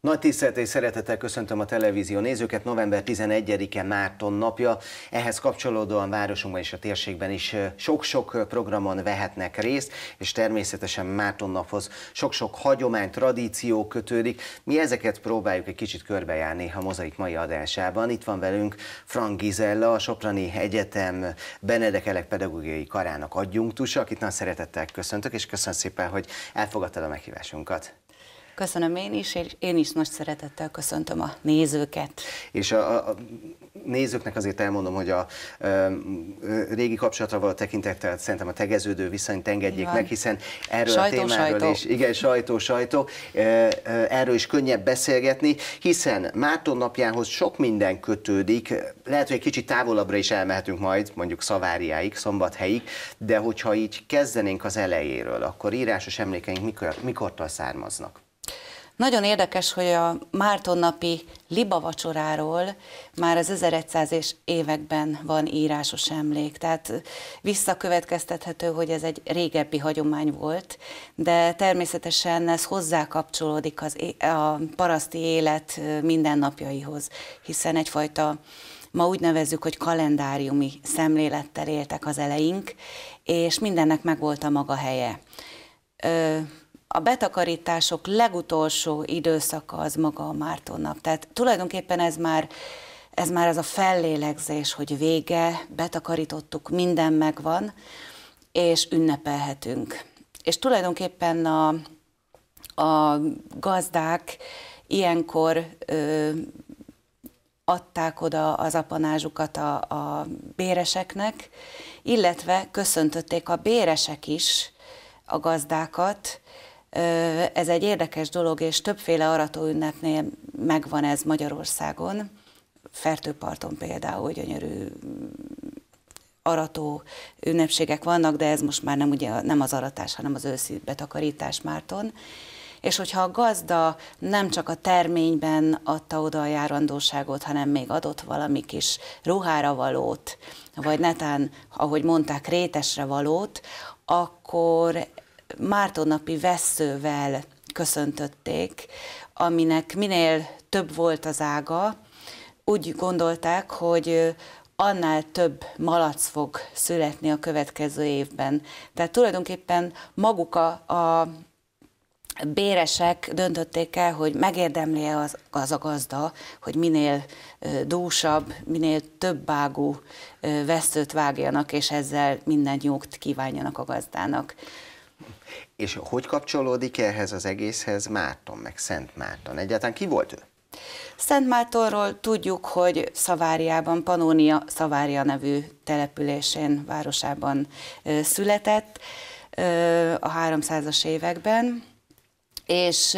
Nagy tisztelt és szeretettel köszöntöm a televízió nézőket. November 11-e Márton napja. Ehhez kapcsolódóan városunkban és a térségben is sok-sok programon vehetnek részt, és természetesen Márton naphoz sok-sok hagyomány, tradíció kötődik. Mi ezeket próbáljuk egy kicsit körbejárni a mozaik mai adásában. Itt van velünk Frank Gizella, a Soprani Egyetem Benedek Elek Pedagógiai Karának adjunktusa, akit nagy szeretettel köszöntök, és köszönöm szépen, hogy elfogadtad a meghívásunkat. Köszönöm én is, és én is nagy szeretettel köszöntöm a nézőket. És a, a nézőknek azért elmondom, hogy a a régi kapcsolatra való tekintettel szerintem a tegeződő viszonyt engedjék Van. meg, hiszen erről sajtó, a témáról sajtó. is, igen, sajtó, sajtó, erről is könnyebb beszélgetni, hiszen Márton napjához sok minden kötődik, lehet, hogy egy kicsit távolabbra is elmehetünk majd, mondjuk Szaváriáig, Szombathelyig, de hogyha így kezdenénk az elejéről, akkor írásos emlékeink mikor, mikortól származnak? Nagyon érdekes, hogy a Mártonnapi Liba vacsoráról már az 1100 és években van írásos emlék, tehát visszakövetkeztethető, hogy ez egy régebbi hagyomány volt, de természetesen ez hozzá kapcsolódik az, a paraszti élet mindennapjaihoz, hiszen egyfajta ma úgy nevezzük, hogy kalendáriumi szemlélettel éltek az eleink, és mindennek megvolt a maga helye. Ö, a betakarítások legutolsó időszaka az maga a Mártónap. Tehát tulajdonképpen ez már ez már az a fellélegzés, hogy vége, betakarítottuk, minden megvan, és ünnepelhetünk. És tulajdonképpen a, a gazdák ilyenkor ö, adták oda az apanázsukat a, a béreseknek, illetve köszöntötték a béresek is a gazdákat, ez egy érdekes dolog, és többféle arató ünnepnél megvan ez Magyarországon. Fertőparton például gyönyörű mm, arató ünnepségek vannak, de ez most már nem, ugye, nem az aratás, hanem az őszi betakarítás Márton. És hogyha a gazda nem csak a terményben adta oda a járandóságot, hanem még adott valami kis ruhára valót, vagy netán, ahogy mondták, rétesre valót, akkor mártonapi veszővel köszöntötték, aminek minél több volt az ága, úgy gondolták, hogy annál több malac fog születni a következő évben. Tehát tulajdonképpen maguk a, a béresek döntötték el, hogy megérdemli -e az, az a gazda, hogy minél dúsabb, minél több ágú vesztőt vágjanak, és ezzel minden nyugt kívánjanak a gazdának. És hogy kapcsolódik ehhez az egészhez Márton, meg Szent Márton? Egyáltalán ki volt ő? Szent Mártonról tudjuk, hogy Szaváriában, Panónia Szavária nevű településén, városában született a 300-as években, és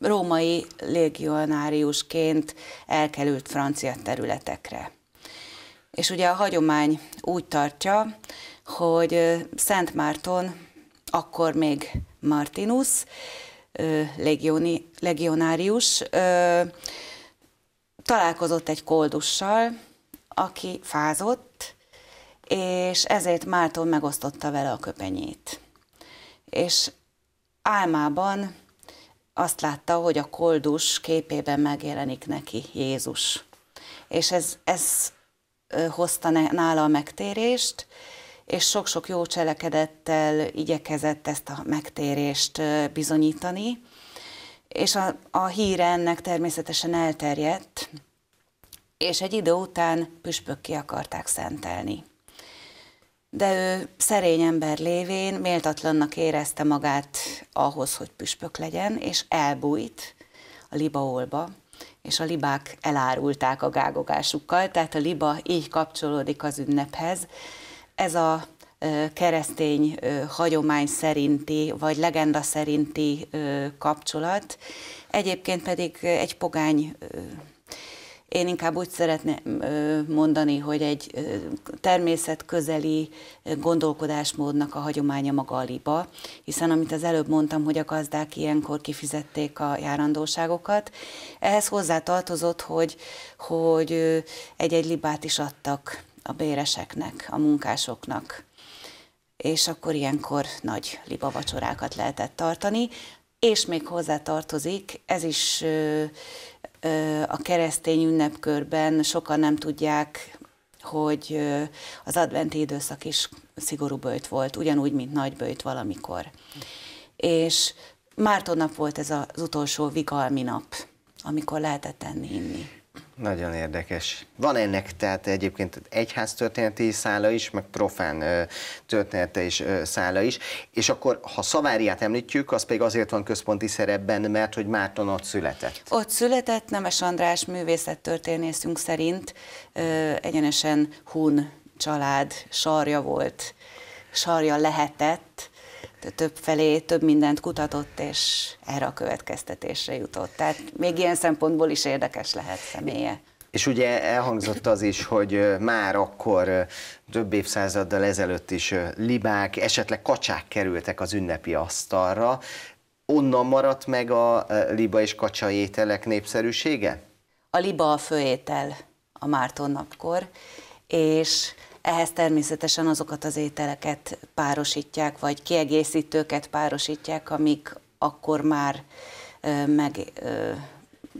római légionáriusként elkerült francia területekre. És ugye a hagyomány úgy tartja, hogy Szent Márton akkor még Martinus, legioni, legionárius, találkozott egy koldussal, aki fázott, és ezért Márton megosztotta vele a köpenyét. És álmában azt látta, hogy a koldus képében megjelenik neki Jézus. És ez, ez hozta nála a megtérést, és sok-sok jó cselekedettel igyekezett ezt a megtérést bizonyítani, és a, a híre ennek természetesen elterjedt, és egy idő után püspök ki akarták szentelni. De ő szerény ember lévén méltatlannak érezte magát ahhoz, hogy püspök legyen, és elbújt a libaolba, és a libák elárulták a gágogásukkal, tehát a liba így kapcsolódik az ünnephez, ez a keresztény hagyomány szerinti, vagy legenda szerinti kapcsolat. Egyébként pedig egy pogány én inkább úgy szeretném mondani, hogy egy természetközeli gondolkodásmódnak a hagyománya maga a liba, hiszen amit az előbb mondtam, hogy a gazdák ilyenkor kifizették a járandóságokat, ehhez hozzá tartozott, hogy, hogy egy-egy libát is adtak a béreseknek, a munkásoknak. És akkor ilyenkor nagy libavacsorákat lehetett tartani, és még hozzá tartozik, ez is a keresztény ünnepkörben sokan nem tudják, hogy az adventi időszak is szigorú bőjt volt, ugyanúgy, mint nagy bőjt valamikor. És Márton nap volt ez az utolsó vigalmi nap, amikor lehetett enni, inni. Nagyon érdekes. Van ennek tehát egyébként egyház történeti szála is, meg profán története is szála is, és akkor ha Szaváriát említjük, az pedig azért van központi szerepben, mert hogy Márton ott született. Ott született, Nemes András művészettörténészünk szerint ö, egyenesen Hun család sarja volt, sarja lehetett, több felé, több mindent kutatott, és erre a következtetésre jutott. Tehát még ilyen szempontból is érdekes lehet személye. És ugye elhangzott az is, hogy már akkor több évszázaddal ezelőtt is libák, esetleg kacsák kerültek az ünnepi asztalra. Onnan maradt meg a liba és kacsa ételek népszerűsége? A liba a főétel a Márton napkor, és ehhez természetesen azokat az ételeket párosítják, vagy kiegészítőket párosítják, amik akkor már meg,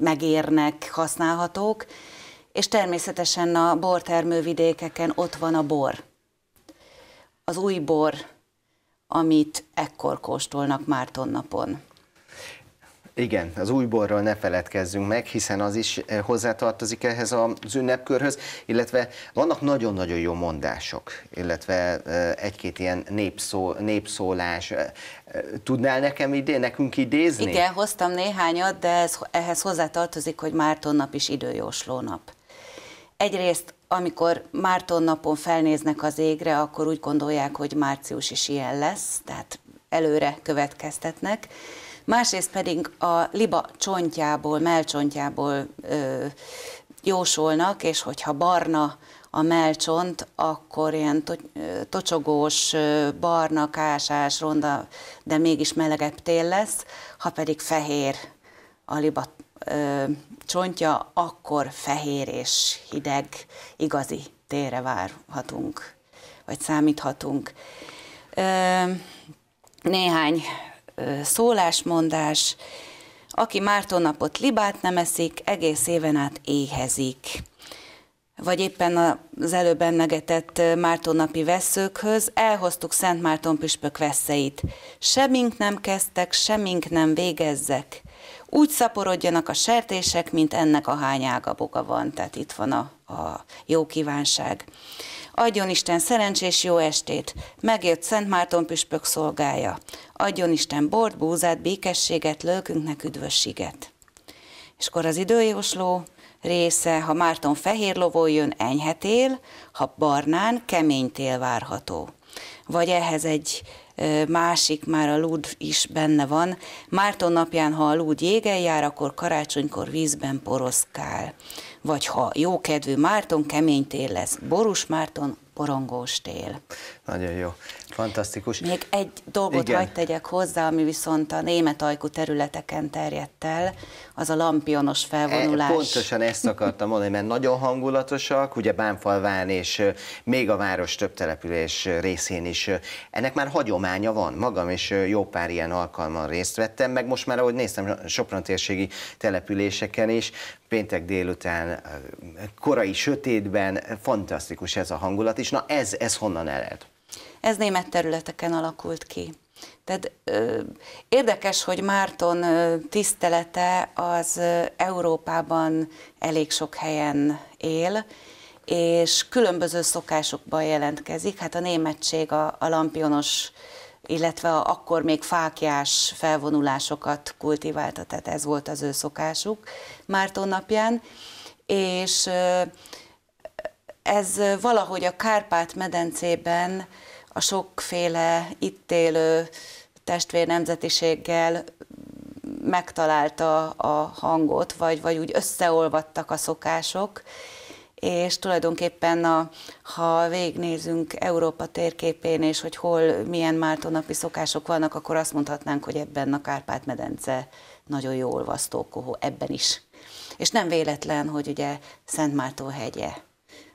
megérnek, használhatók. És természetesen a bortermővidékeken ott van a bor. Az új bor, amit ekkor kóstolnak Márton napon. Igen, az újborról ne feledkezzünk meg, hiszen az is eh, hozzátartozik ehhez az ünnepkörhöz, illetve vannak nagyon-nagyon jó mondások, illetve eh, egy-két ilyen népszó, népszólás. Eh, tudnál nekem idé, nekünk idézni? Igen, hoztam néhányat, de ez, ehhez hozzátartozik, hogy Márton nap is időjósló nap. Egyrészt, amikor Márton napon felnéznek az égre, akkor úgy gondolják, hogy március is ilyen lesz, tehát előre következtetnek másrészt pedig a liba csontjából, melcsontjából ö, jósolnak, és hogyha barna a melcsont, akkor ilyen to, tocsogós, barna, kásás, ronda, de mégis melegebb tél lesz, ha pedig fehér a liba ö, csontja, akkor fehér és hideg, igazi tére várhatunk, vagy számíthatunk. Ö, néhány szólásmondás, aki mártónapot libát nem eszik, egész éven át éhezik. Vagy éppen az előbb emlegetett mártónapi veszőkhöz elhoztuk Szent Márton püspök veszeit. Semmink nem kezdtek, semmink nem végezzek. Úgy szaporodjanak a sertések, mint ennek a hányága boga van. Tehát itt van a, a jó kívánság. Adjon Isten szerencsés jó estét, megért Szent Márton püspök szolgája. Adjon Isten bort, búzát, békességet, lelkünknek üdvösséget. És akkor az időjósló része, ha Márton fehér lovó jön, enyhetél, ha barnán, kemény tél várható. Vagy ehhez egy másik már a lúd is benne van. Márton napján, ha a lúd jégen jár, akkor karácsonykor vízben poroszkál. Vagy ha jókedvű Márton, kemény tél lesz. Borús Márton, porongós tél. Nagyon jó, fantasztikus. Még egy dolgot hagyd tegyek hozzá, ami viszont a német ajkú területeken terjedt el, az a lampionos felvonulás. E, pontosan ezt akartam mondani, mert nagyon hangulatosak, ugye Bánfalván és még a város több település részén is. Ennek már hagyománya van, magam is jó pár ilyen alkalman részt vettem, meg most már ahogy néztem, Sopron térségi településeken is, péntek délután, eh, korai sötétben, fantasztikus ez a hangulat, és na ez, ez honnan ered? Ez német területeken alakult ki. Tehát ö, érdekes, hogy Márton ö, tisztelete az ö, Európában elég sok helyen él, és különböző szokásokban jelentkezik. Hát a németség a, a lampionos illetve akkor még fákjás felvonulásokat kultiválta, tehát ez volt az ő szokásuk Márton napján, és ez valahogy a Kárpát-medencében a sokféle itt élő testvér nemzetiséggel megtalálta a hangot, vagy, vagy úgy összeolvadtak a szokások, és tulajdonképpen a, ha végignézünk Európa térképén, és hogy hol milyen mártonapi szokások vannak, akkor azt mondhatnánk, hogy ebben a Kárpát-medence nagyon jó kohó, ebben is. És nem véletlen, hogy ugye Szent Márton hegye,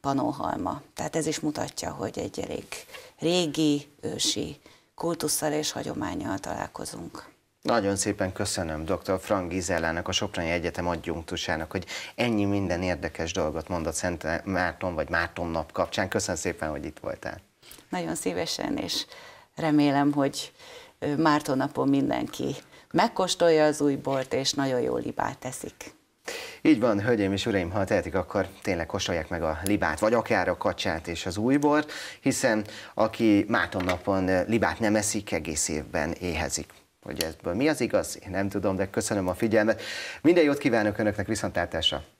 Panóhalma. Tehát ez is mutatja, hogy egy elég régi, ősi kultusszal és hagyományjal találkozunk. Nagyon szépen köszönöm dr. Frank Gizellának, a Soprani Egyetem adjunktusának, hogy ennyi minden érdekes dolgot mondott Szent Márton vagy Márton nap kapcsán. Köszönöm szépen, hogy itt voltál. Nagyon szívesen, és remélem, hogy Márton napon mindenki megkóstolja az új bort, és nagyon jó libát teszik. Így van, hölgyeim és uraim, ha tehetik, akkor tényleg kóstolják meg a libát, vagy akár a kacsát és az újbort, hiszen aki Márton napon libát nem eszik, egész évben éhezik hogy ebből mi az igaz, én nem tudom, de köszönöm a figyelmet. Minden jót kívánok Önöknek viszontlátásra!